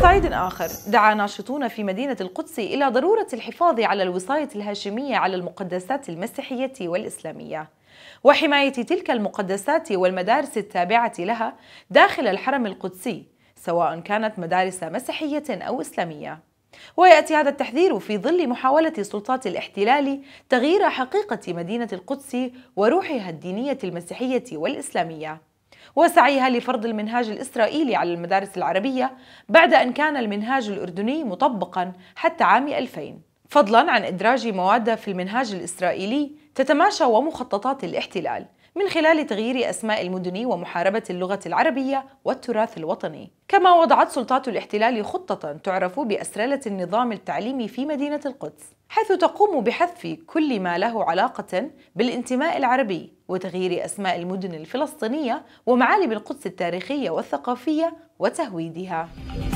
صعيد آخر دعا ناشطون في مدينة القدس إلى ضرورة الحفاظ على الوصاية الهاشمية على المقدسات المسيحية والإسلامية وحماية تلك المقدسات والمدارس التابعة لها داخل الحرم القدسي سواء كانت مدارس مسيحية أو إسلامية ويأتي هذا التحذير في ظل محاولة سلطات الاحتلال تغيير حقيقة مدينة القدس وروحها الدينية المسيحية والإسلامية وسعيها لفرض المنهاج الإسرائيلي على المدارس العربية بعد أن كان المنهاج الأردني مطبقا حتى عام 2000 فضلا عن إدراج مواد في المنهاج الإسرائيلي تتماشى ومخططات الاحتلال من خلال تغيير أسماء المدن ومحاربة اللغة العربية والتراث الوطني كما وضعت سلطات الاحتلال خطة تعرف بأسرلة النظام التعليمي في مدينة القدس حيث تقوم بحذف كل ما له علاقة بالانتماء العربي وتغيير أسماء المدن الفلسطينية ومعالم القدس التاريخية والثقافية وتهويدها